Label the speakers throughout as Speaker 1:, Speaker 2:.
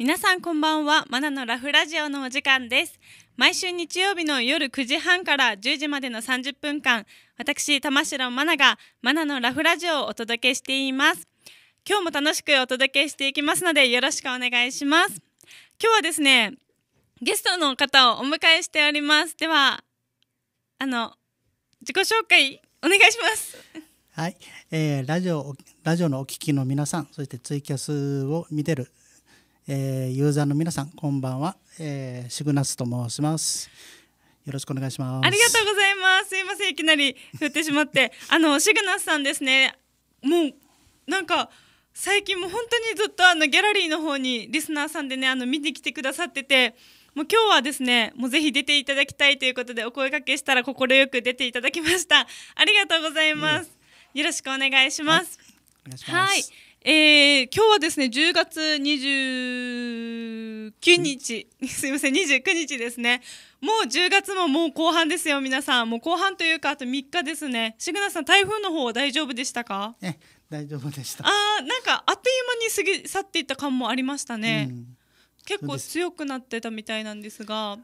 Speaker 1: 皆さんこんばんはマナのラフラジオのお時間です毎週日曜日の夜9時半から10時までの30分間私玉城マナがマナのラフラジオをお届けしています今日も楽しくお届けしていきますのでよろしくお願いします今日はですねゲストの方をお迎えしておりますではあの自己紹介お願いします
Speaker 2: はい、えー、ラジオラジオのお聞きの皆さんそしてツイキャスを見てるえー、ユーザーの皆さんこんばんは、えー、シグナスと申しますよろしくお願いしますありが
Speaker 1: とうございますすいませんいきなり振ってしまって あのシグナスさんですねもうなんか最近も本当にずっとあのギャラリーの方にリスナーさんでねあの見に来てくださっててもう今日はですね、もうぜひ出ていただきたいということでお声掛けしたら快く出ていただきました。ありがとうございます。よろしくお願いします。はい、しはいえー、今日はですね、10月29日、すいません、29日ですね。もう10月ももう後半ですよ、皆さん。もう後半というか、あと3日ですね。シグナさん、台風の方は大丈夫でしたか
Speaker 2: え、大丈夫でした。
Speaker 1: あなんかあっという間に過ぎ去っていった感もありましたね。うん、結構強くなってたみたいなんですが。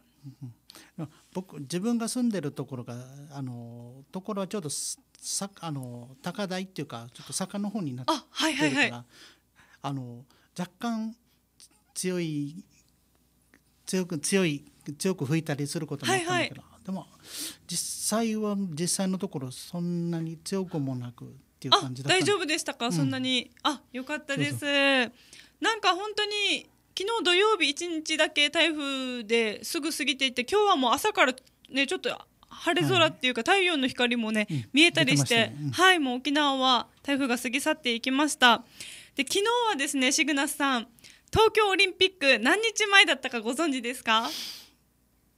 Speaker 2: 僕自分が住んでるところがあのところはちょっとさあの高台っていうかちょっと坂の方になってるからあはいはいはい、あの若干強い強く強い強く吹いたりすることもあったんだけど、はいはい、でも実際は実際のところそんなに強くもなくっていう感じだった大丈夫
Speaker 1: でしたか、うん、そんなにあよかったですなんか本当に昨日土曜日一日だけ台風ですぐ過ぎていて今日はもう朝からねちょっと晴れ空っていうか、太陽の光もね、見えたりして、はいもう沖縄は台風が過ぎ去っていきましたで昨日はですねシグナスさん東京オリンピック何日前だったかご存知ですか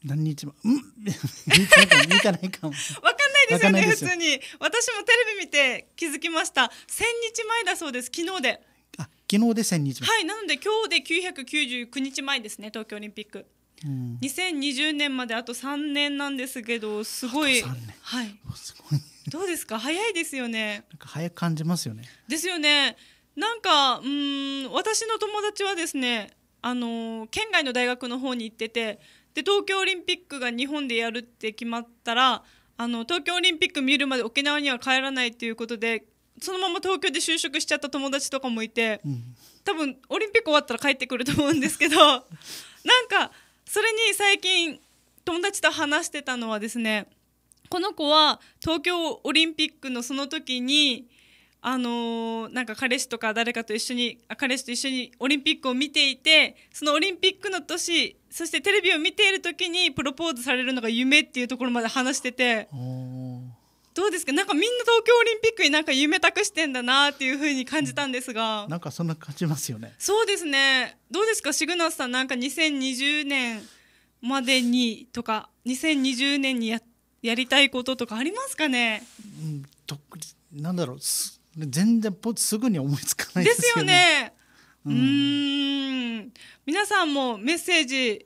Speaker 2: 何日も、うん、見 かないかも。
Speaker 1: わかんないですよね、よ普通に。私もテレビ見て気づきました。千日前だそうです、昨日で。
Speaker 2: 昨日で1000日目は
Speaker 1: いなので今日で999日前ですね東京オリンピック、うん、2020年まであと3年なんですけどすごいはいすごいどうですか早いですよねな
Speaker 2: んか早く感じますよね
Speaker 1: ですよねなんかうん私の友達はですねあの県外の大学の方に行っててで東京オリンピックが日本でやるって決まったらあの東京オリンピック見るまで沖縄には帰らないということでそのまま東京で就職しちゃった友達とかもいて、うん、多分オリンピック終わったら帰ってくると思うんですけど なんかそれに最近友達と話してたのはですねこの子は東京オリンピックのその時にあのー、なんか彼氏とか誰かと一緒に彼氏と一緒にオリンピックを見ていてそのオリンピックの年そしてテレビを見ている時にプロポーズされるのが夢っていうところまで話してて。どうですかなんかみんな東京オリンピックになんか夢託してんだなっていうふうに感じたんですが、うん、な
Speaker 2: んかそんな感じますよね
Speaker 1: そうですねどうですかシグナスさんなんか2020年までにとか2020年にややりたいこととかありますかね、
Speaker 2: うん、となんだろうす全然ぽすぐに思いつかな
Speaker 1: いですよね。ですよね。うん、ん皆さんもメッセージ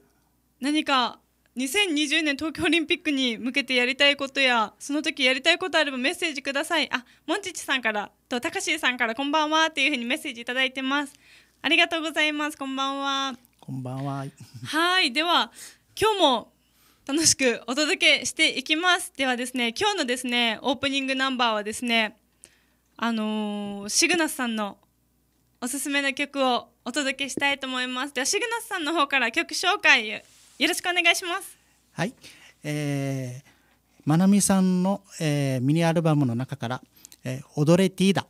Speaker 1: 何か2020年東京オリンピックに向けてやりたいことやその時やりたいことあればメッセージくださいあもんちちさんからとたかしさんからこんばんはっていうふうにメッセージいただいてますありがとうございますこんばんは
Speaker 2: こんばんは
Speaker 1: はいでは今日も楽しくお届けしていきますではですね今日のですねオープニングナンバーはですねあのー、シグナスさんのおすすめの曲をお届けしたいと思いますではシグナスさんの方から曲紹介よろしくお願いします。
Speaker 2: はい、えー、まなみさんの、えー、ミニアルバムの中から、えー、踊れティーダ。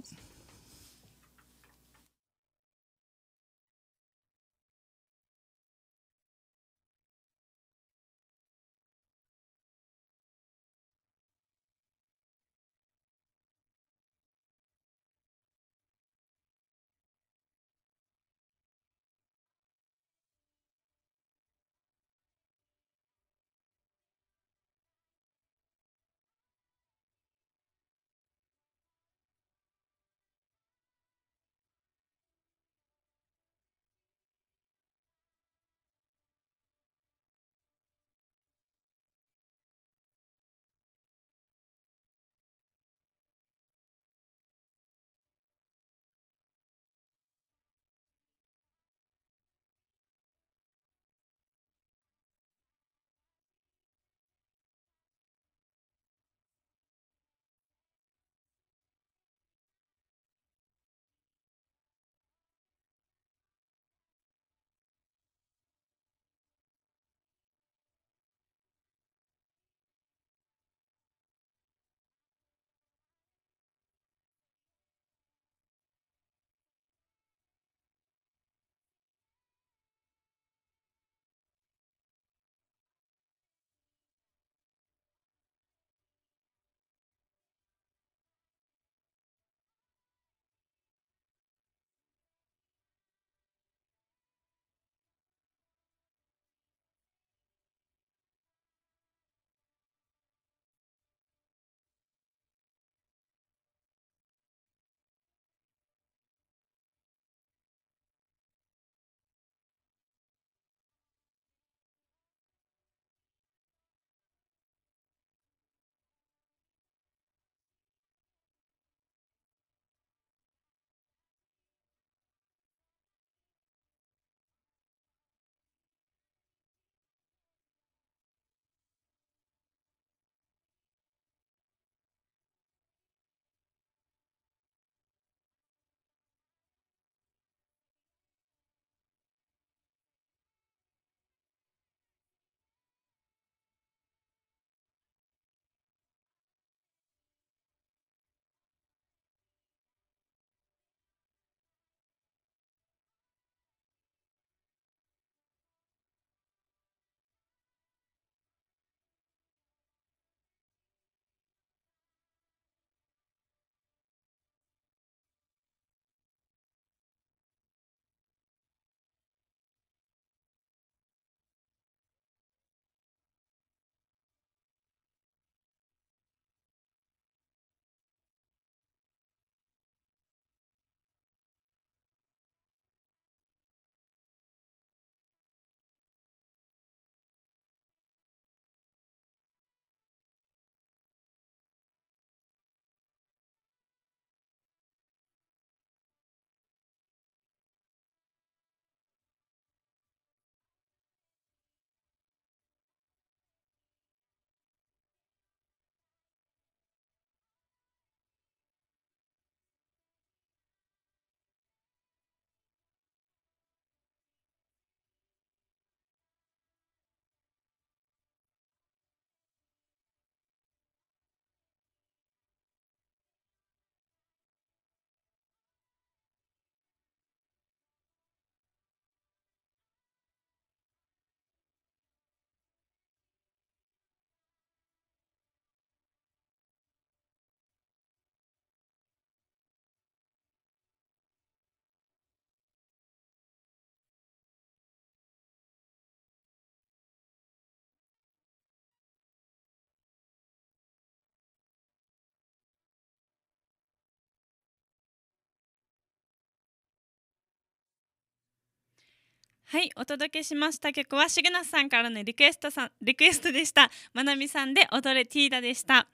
Speaker 1: はいお届けしました曲はシグナスさんからのリクエストさんリクエストでしたまなみさんで踊れティーダでした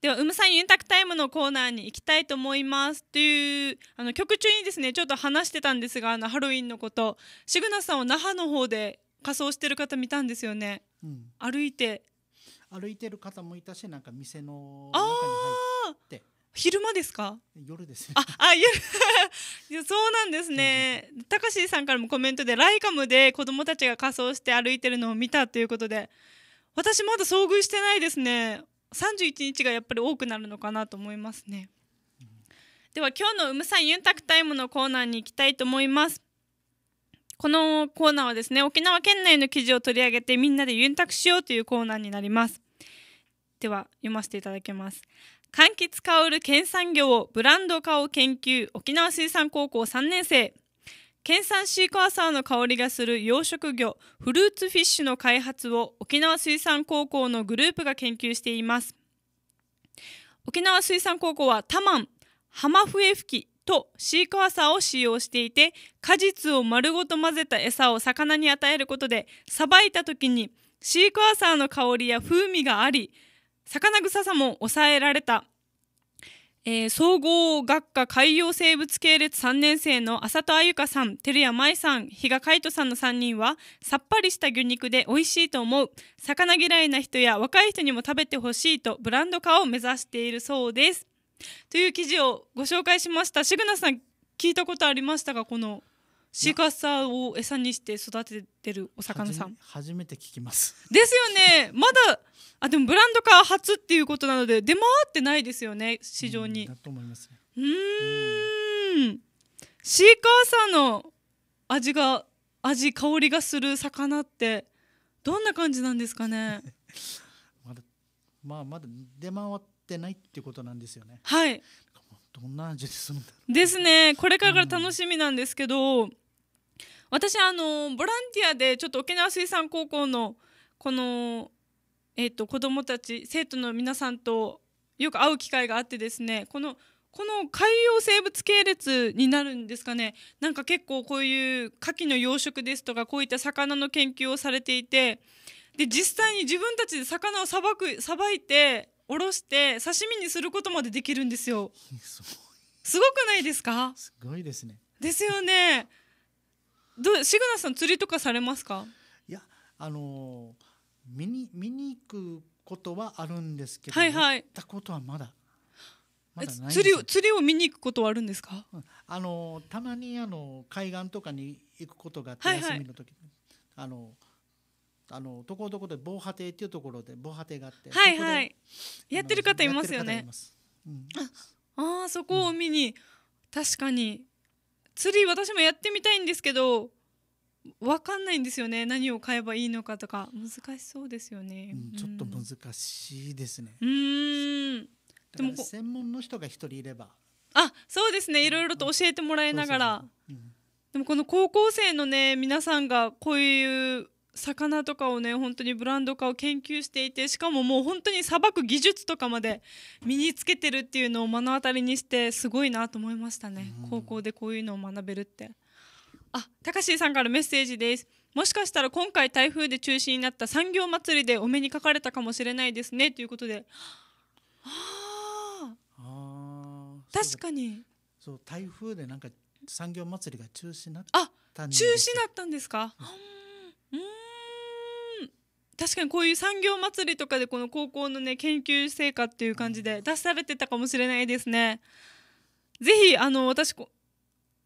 Speaker 1: ではうむさんユンタクタイムのコーナーに行きたいと思いますというあの曲中にですねちょっと話してたんですがあのハロウィンのことシグナスさんを那覇の方で仮装してる方見たんですよね、うん、歩いて歩いてる方もいたしなんか店の中に入って昼間ですか夜ですああ夜 そうなんですねたかしさんからもコメントでライカムで子供たちが仮装して歩いてるのを見たということで私まだ遭遇してないですね31日がやっぱり多くなるのかなと思いますね、うん、では今日の「うむさんユンタクタイム」のコーナーに行きたいと思いますこのコーナーはですね沖縄県内の記事を取り上げてみんなでユンタクしようというコーナーになりますでは読ませていただきます柑橘香る県産業ブランド化を研究沖縄水産高校3年生県産シークワーサーの香りがする養殖魚フルーツフィッシュの開発を沖縄水産高校のグループが研究しています沖縄水産高校はタマン浜笛吹きとシークワーサーを使用していて果実を丸ごと混ぜた餌を魚に与えることでさばいた時にシークワーサーの香りや風味があり魚臭さも抑えられた、えー、総合学科海洋生物系列3年生の浅戸あゆかさん照屋舞さん比嘉海斗さんの3人はさっぱりした魚肉で美味しいと思う魚嫌いな人や若い人にも食べてほしいとブランド化を目指しているそうですという記事をご紹介しましたシグナさん聞いたことありましたがこのシッサーを餌にして育ててるお魚さん初め
Speaker 2: て聞きます
Speaker 1: ですよねまだあでもブランド化初っていうことなので出回ってないですよね市場に。だと思います、ね、うんシーカーサーの味が味香りがする魚ってどんな感じなんですかね
Speaker 2: まだまあまだ出回ってないってことなんですよねはいどんな味です
Speaker 1: ですねこれからが楽しみなんですけど、うん、私あのボランティアでちょっと沖縄水産高校のこのえーと、子どもたち生徒の皆さんとよく会う機会があってですねこのこの海洋生物系列になるんですかねなんか結構こういう牡蠣の養殖ですとかこういった魚の研究をされていてで実際に自分たちで魚をさばくさばいておろして刺身にすることまでできるんですよ。すごくないですか？すごいですね。ですよね。どうシグナさん釣りとかされますか？いや
Speaker 2: あのー見に見に行くことはあるんですけど、はいはい、行ったことはまだまだない釣りを
Speaker 1: 釣りを見に行くことはあるんですか、うん、あのたまにあの
Speaker 2: 海岸とかに行くことがあって、はいはい、休みの時にあのあのところどころで防波堤っていうところで防波堤があってはいはい
Speaker 1: やってる方いますよね、うん、ああそこを見に、うん、確かに釣り私もやってみたいんですけど分かんないんですよね何を買えばいいのかとか難しそうですよね、うん、ちょっと難
Speaker 2: しいですね
Speaker 1: うんでも専
Speaker 2: 門の人が一人いれば
Speaker 1: あそうですねいろいろと教えてもらいながらでもこの高校生のね皆さんがこういう魚とかをね本当にブランド化を研究していてしかももう本当にさばく技術とかまで身につけてるっていうのを目の当たりにしてすごいなと思いましたね、うん、高校でこういうのを学べるって。あ、たかしさんからメッセージです。もしかしたら今回台風で中止になった産業祭りでお目にかかれたかもしれないですねということで。あ
Speaker 2: あ。確かに。そう台風でなんか産業祭りが中
Speaker 1: 止になったんです。あ、中止だったんですか。うん。確かにこういう産業祭りとかでこの高校のね研究成果っていう感じで出されてたかもしれないですね。ぜひあの私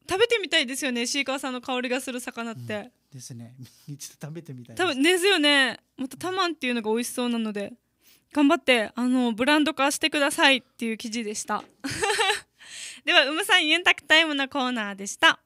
Speaker 1: 食べてみたいですよねシーカーさんの香りがする魚って、うん、
Speaker 2: ですね 一度食べてみたい多
Speaker 1: 分ですよねまたタマンっていうのが美味しそうなので頑張ってあのブランド化してくださいっていう記事でした ではうむさんゆんたクタイムのコーナーでした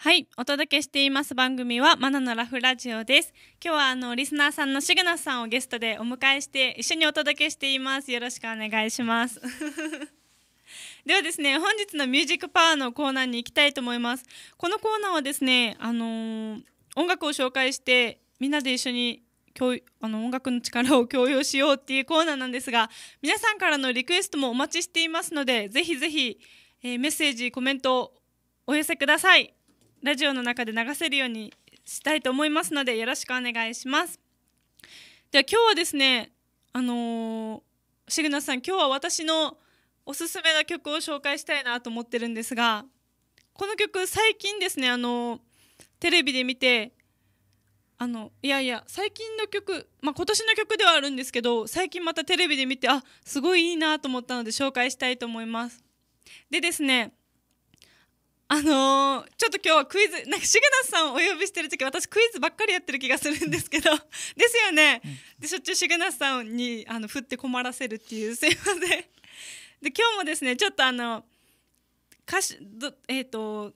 Speaker 1: はい、お届けしています番組はマナのラフラジオです。今日はあのリスナーさんのシグナスさんをゲストでお迎えして一緒にお届けしています。よろしくお願いします。ではですね、本日のミュージックパワーのコーナーに行きたいと思います。このコーナーはですね、あのー、音楽を紹介してみんなで一緒に共あの音楽の力を共有しようっていうコーナーなんですが、皆さんからのリクエストもお待ちしていますので、ぜひぜひ、えー、メッセージ、コメントをお寄せください。ラジオの中で流せるようにしたいと思いますのでよろしくお願いしますでは今日はですねあのー、シグナスさん今日は私のおすすめの曲を紹介したいなと思ってるんですがこの曲最近ですねあのテレビで見てあのいやいや最近の曲、まあ、今年の曲ではあるんですけど最近またテレビで見てあすごいいいなと思ったので紹介したいと思いますでですねあのー、ちょっと今日はクイズ、なんかナスさんをお呼びしてる時私クイズばっかりやってる気がするんですけど、ですよね。で、しょっちゅうシグナスさんに、あの、振って困らせるっていう、すいません。で、今日もですね、ちょっとあの、歌手、ど、えっ、ー、と、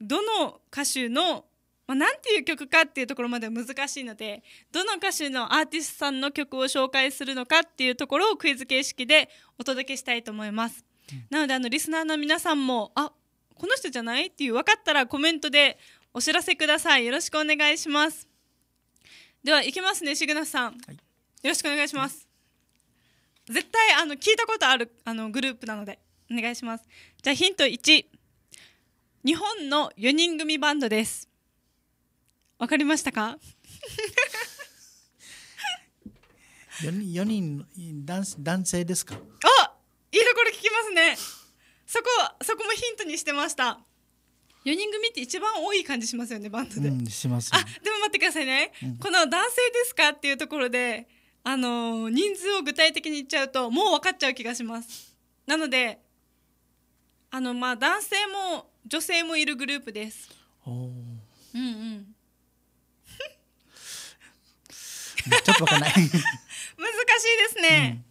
Speaker 1: どの歌手の、まあ、なんていう曲かっていうところまでは難しいので、どの歌手のアーティストさんの曲を紹介するのかっていうところをクイズ形式でお届けしたいと思います。なので、あの、リスナーの皆さんも、あ、この人じゃないっていう分かったらコメントでお知らせくださいよろしくお願いしますでは行きますねシグナスさん、はい、よろしくお願いします、はい、絶対あの聞いたことあるあのグループなのでお願いしますじゃあヒント一、日本の四人組バンドですわかりましたか
Speaker 2: 四人 ?4 人男性ですかあ
Speaker 1: いいところ聞きますねそこそこもヒントにしてました4人組って一番多い感じしますよねバンドで、うん、します、ね、あでも待ってくださいね、うん、この男性ですかっていうところであのー、人数を具体的に言っちゃうともう分かっちゃう気がしますなのであのまあ男性も女性もいるグループですうんうん
Speaker 2: ちょっと分かんない 難しいで
Speaker 1: すね、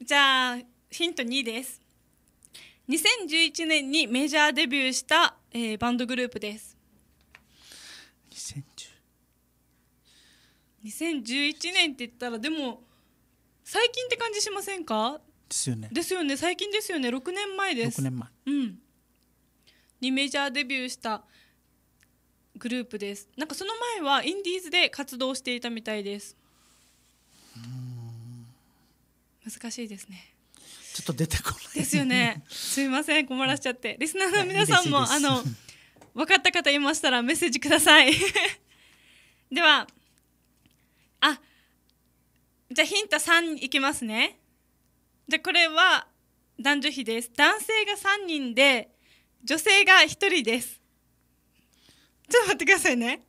Speaker 1: うん、じゃあヒント2です2011年にメジャーデビューした、えー、バンドグループです2011年って言ったらでも最近って感じしませんかですよねですよね最近ですよね6年前です6年前うんにメジャーデビューしたグループですなんかその前はインディーズで活動していたみたいです難しいですねちょっと出てこない。ですよね。すみません、困らしちゃって。リスナーの皆さんも、あの、分かった方いましたらメッセージください。では、あ、じゃあヒント3いきますね。じゃあこれは男女比です。男性が3人で、女性が1人です。ちょっと待ってくださいね。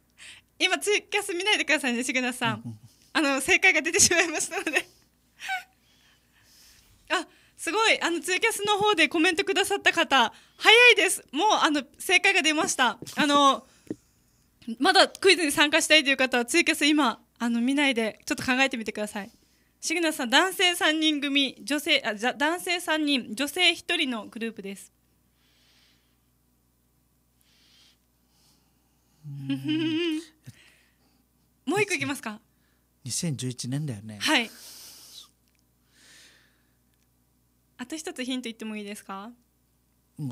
Speaker 1: 今ツイキャス見ないでくださいね、しぐなさん。あの、正解が出てしまいましたのであ。すごいあのツイキャスの方でコメントくださった方早いですもうあの正解が出ましたあのまだクイズに参加したいという方はツイキャス今あの見ないでちょっと考えてみてくださいシグナさん男性3人組女性あじゃ、男性3人女性1人のグループですもう一個いきますか
Speaker 2: 2011年だよね
Speaker 1: はいあと一つヒント言ってもいいですか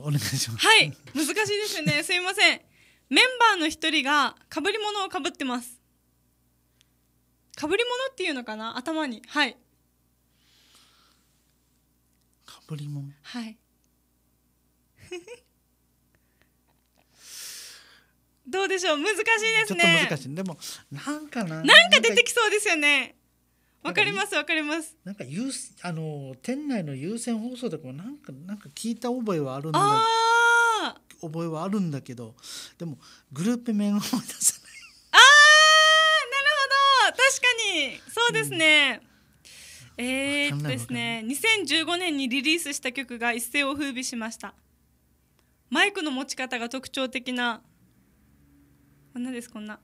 Speaker 1: お願いしますはい難しいですね すいませんメンバーの一人が被り物をかぶってます被り物っていうのかな頭にはい被り物はい どうでしょう難しいですねちょっと難
Speaker 2: しいでもな
Speaker 1: んかななんか出てきそうですよねわかりますわかります。
Speaker 2: なんか有あの店内の有線放送でもなんかなんか聞いた覚えはあるんだああ覚えはあるんだけどでもグループ名を思い出せない
Speaker 1: ああなるほど確かにそうですね、うん、えですね2015年にリリースした曲が一世を風靡しましたマイクの持ち方が特徴的なこんなですこんな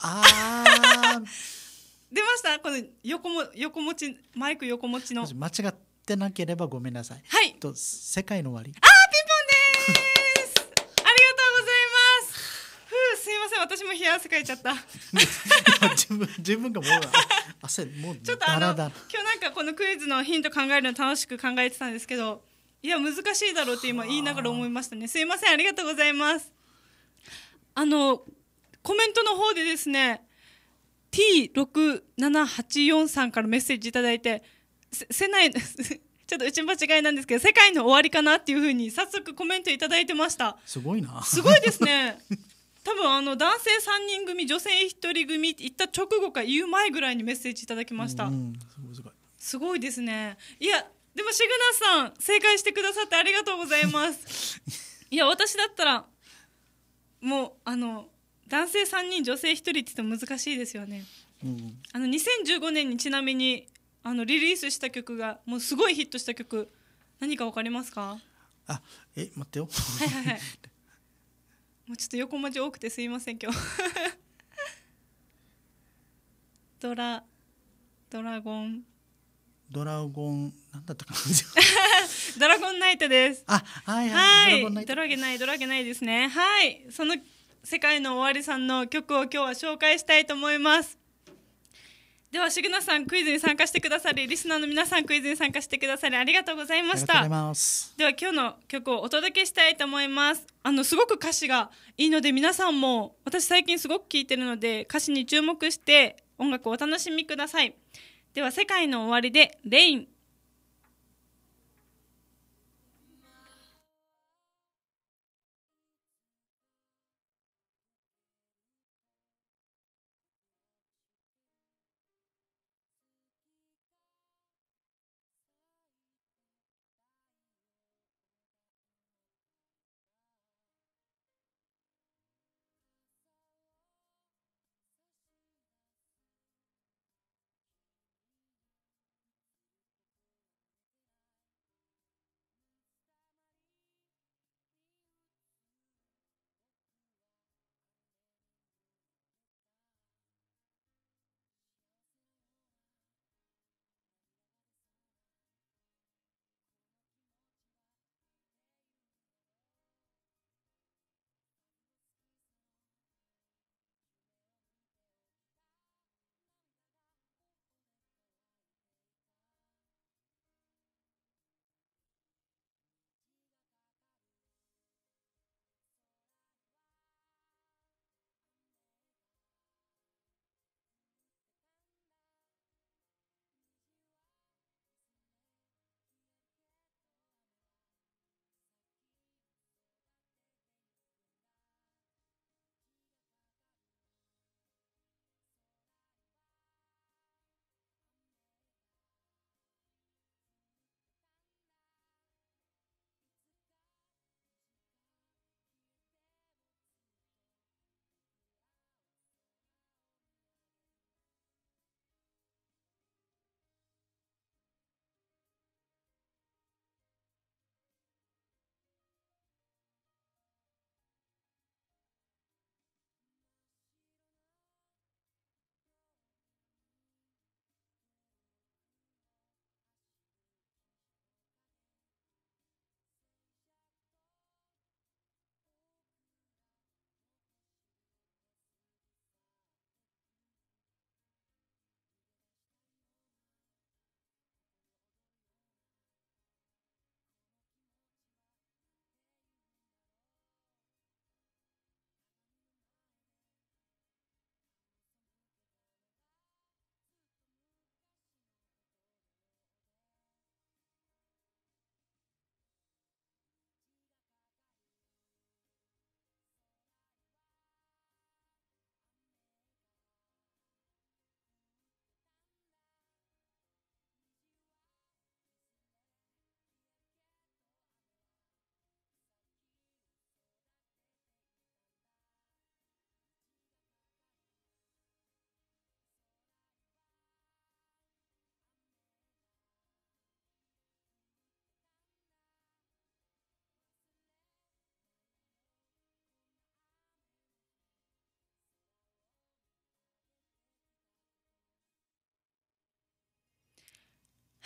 Speaker 1: ああ出ました
Speaker 2: この横も横持ちマイク横持ちの間違ってなければごめんなさいはいと世界の終わりあピンポン
Speaker 1: です ありがとうございますふうすいません私も冷や汗かいちゃった
Speaker 2: 自分自分がもう汗
Speaker 1: もうちょっと今日なんかこのクイズのヒント考えるの楽しく考えてたんですけどいや難しいだろうって今言いながら思いましたねすいませんありがとうございますあのコメントの方でですね T6784 さんからメッセージいただいてせない ちょっとうち間違いなんですけど世界の終わりかなっていうふうに早速コメントいただいてました
Speaker 2: すごいなす
Speaker 1: ごいですね 多分あの男性3人組女性1人組って言った直後か言う前ぐらいにメッセージいただきました、うんうん、すごいですねいやでもシグナスさん正解してくださってありがとうございます いや私だったらもうあの男性3人女性1人って言って難しいですよね、うん、あの2015年にちなみにあのリリースした曲がもうすごいヒットした曲何か分かりますか
Speaker 2: あえ待ってよは
Speaker 1: いはいはい もうちょっと横文字多くてすいません今日 ドラドラゴン
Speaker 2: ドラゴンなんだったかな
Speaker 1: ドラゴンナイトですあはいはい、はい、ドラゴンナイトドラゲないドラゲないですねはいその世界の終わりさんの曲を今日は紹介したいと思いますではシグナさんクイズに参加してくださりリスナーの皆さんクイズに参加してくださりありがとうございましたでは今日の曲をお届けしたいと思いますあのすごく歌詞がいいので皆さんも私最近すごく聴いてるので歌詞に注目して音楽をお楽しみくださいでは世界の終わりでレイン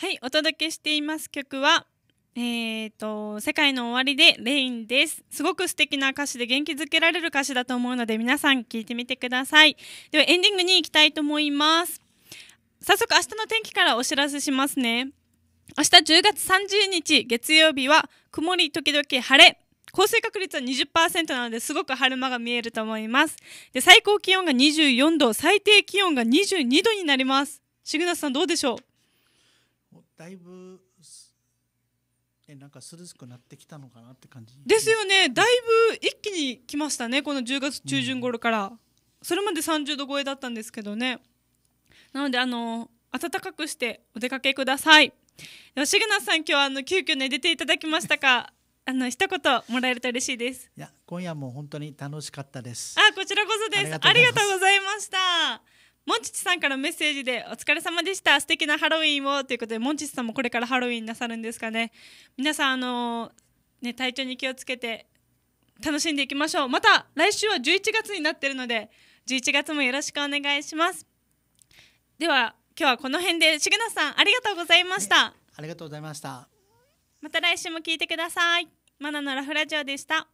Speaker 1: はいお届けしています曲はえーと、世界の終わりでレインですすごく素敵な歌詞で元気づけられる歌詞だと思うので皆さん聴いてみてくださいではエンディングに行きたいと思います早速明日の天気からお知らせしますね明日10月30日月曜日は曇り時々晴れ降水確率は20%なのですごく晴れ間が見えると思いますで最高気温が24度最低気温が22度になりますシグナスさんどうでしょう
Speaker 2: だいぶえなんか涼しくなってきたのかなって感
Speaker 1: じですよねだいぶ一気に来ましたねこの10月中旬頃から、うん、それまで30度超えだったんですけどねなのであの暖かくしてお出かけください吉賀さん今日はあの急遽寝出ていただきましたか あの一言もらえると嬉しいです
Speaker 2: いや今夜も本当に楽しかったです
Speaker 1: あこちらこそですありがとうございましたモンチッチさんからメッセージでお疲れ様でした素敵なハロウィンをということでモンチッチさんもこれからハロウィンなさるんですかね皆さんあのー、ね体調に気をつけて楽しんでいきましょうまた来週は11月になってるので11月もよろしくお願いしますでは今日はこの辺でシグナさんありがとうございました、あ
Speaker 2: りがとうございました
Speaker 1: また来週も聞いてくださいマナのラフラジオでした